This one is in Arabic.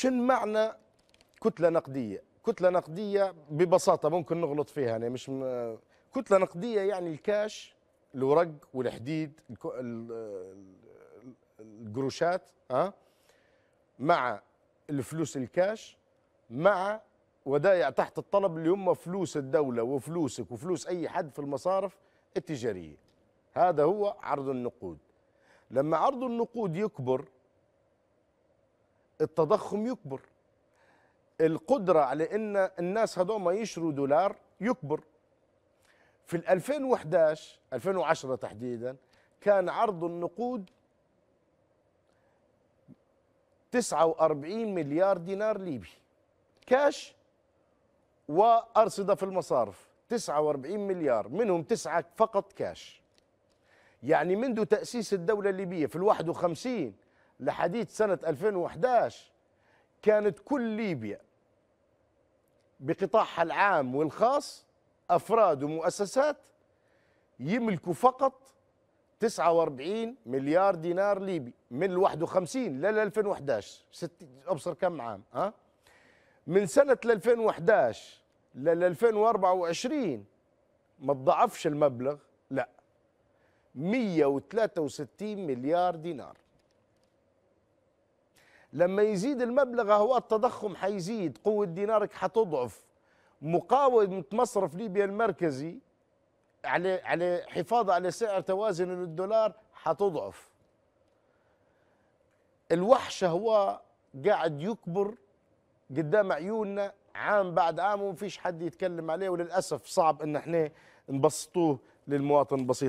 شن معنى كتله نقديه كتله نقديه ببساطه ممكن نغلط فيها انا يعني مش م... كتله نقديه يعني الكاش الورق والحديد القروشات ها مع الفلوس الكاش مع ودايع تحت الطلب اللي هم فلوس الدولة وفلوسك وفلوس أي حد في المصارف التجارية هذا هو عرض النقود لما عرض النقود يكبر التضخم يكبر القدرة على أن الناس هذوما يشروا دولار يكبر في 2011 2010 تحديدا كان عرض النقود 49 مليار دينار ليبي كاش وأرصدة في المصارف 49 مليار منهم تسعة فقط كاش يعني منذ تأسيس الدولة الليبية في الواحد وخمسين لحديث سنة 2011 كانت كل ليبيا بقطاعها العام والخاص أفراد ومؤسسات يملكوا فقط 49 مليار دينار ليبي من ال 51 لل 2011 ست ابصر كم عام ها من سنه 2011 لل 2024 ما تضاعفش المبلغ لا 163 مليار دينار لما يزيد المبلغ هو التضخم حيزيد قوة دينارك حتضعف مقاومة مصرف ليبيا المركزي على على حفاظ على سعر توازن الدولار حتضعف الوحش هو قاعد يكبر قدام عيوننا عام بعد عام ومفيش حد يتكلم عليه وللأسف صعب ان احنا نبسطوه للمواطن البسيط